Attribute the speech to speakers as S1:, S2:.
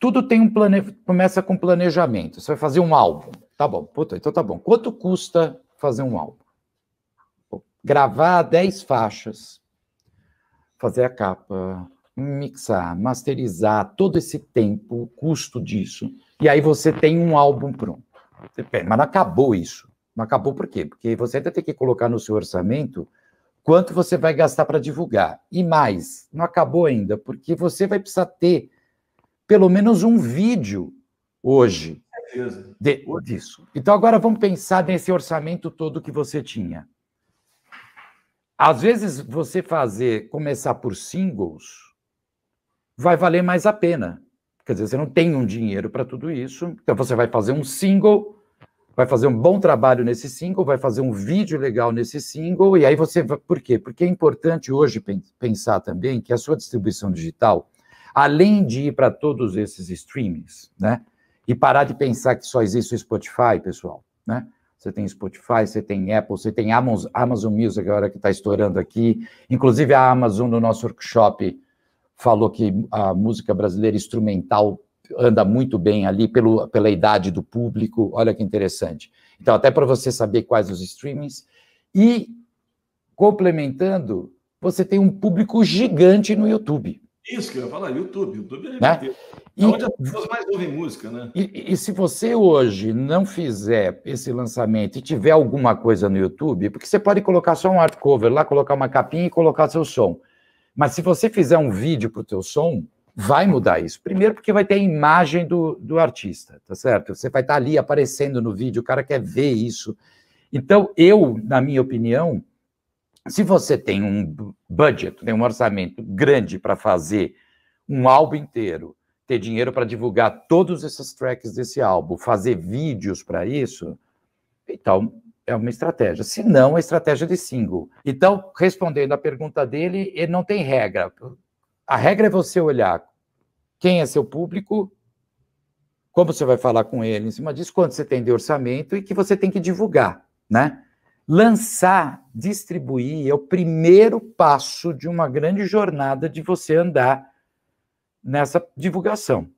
S1: tudo tem um plane... começa com planejamento. Você vai fazer um álbum. Tá bom, puta, então tá bom. Quanto custa fazer um álbum? Gravar 10 faixas, fazer a capa, mixar, masterizar, todo esse tempo, o custo disso. E aí você tem um álbum pronto. Mas não acabou isso. Não acabou por quê? Porque você ainda tem que colocar no seu orçamento quanto você vai gastar para divulgar. E mais, não acabou ainda, porque você vai precisar ter pelo menos um vídeo hoje de, disso. Então, agora vamos pensar nesse orçamento todo que você tinha. Às vezes, você fazer, começar por singles, vai valer mais a pena. Quer dizer, você não tem um dinheiro para tudo isso, então você vai fazer um single, vai fazer um bom trabalho nesse single, vai fazer um vídeo legal nesse single, e aí você. Por quê? Porque é importante hoje pensar também que a sua distribuição digital além de ir para todos esses streamings, né? E parar de pensar que só existe o Spotify, pessoal, né? Você tem Spotify, você tem Apple, você tem Amazon, Amazon Music agora que está estourando aqui. Inclusive a Amazon no nosso workshop falou que a música brasileira instrumental anda muito bem ali pelo, pela idade do público. Olha que interessante. Então até para você saber quais os streamings e complementando, você tem um público gigante no YouTube. Isso que eu ia falar, YouTube. YouTube é né? É onde as pessoas mais ouvem música, né? E, e, se você hoje não fizer esse lançamento e tiver alguma coisa no YouTube, porque você pode colocar só um art cover lá, colocar uma capinha e colocar seu som. Mas se você fizer um vídeo para o teu som, vai mudar isso. Primeiro porque vai ter a imagem do, do artista, tá certo? Você vai estar tá ali aparecendo no vídeo, o cara quer ver isso. Então, eu, na minha opinião, se você tem um budget, tem um orçamento grande para fazer um álbum inteiro, ter dinheiro para divulgar todos esses tracks desse álbum, fazer vídeos para isso, então é uma estratégia. Se não, é estratégia de single. Então, respondendo à pergunta dele, ele não tem regra. A regra é você olhar quem é seu público, como você vai falar com ele em cima disso, quanto você tem de orçamento e que você tem que divulgar, né? Lançar, distribuir é o primeiro passo de uma grande jornada de você andar nessa divulgação.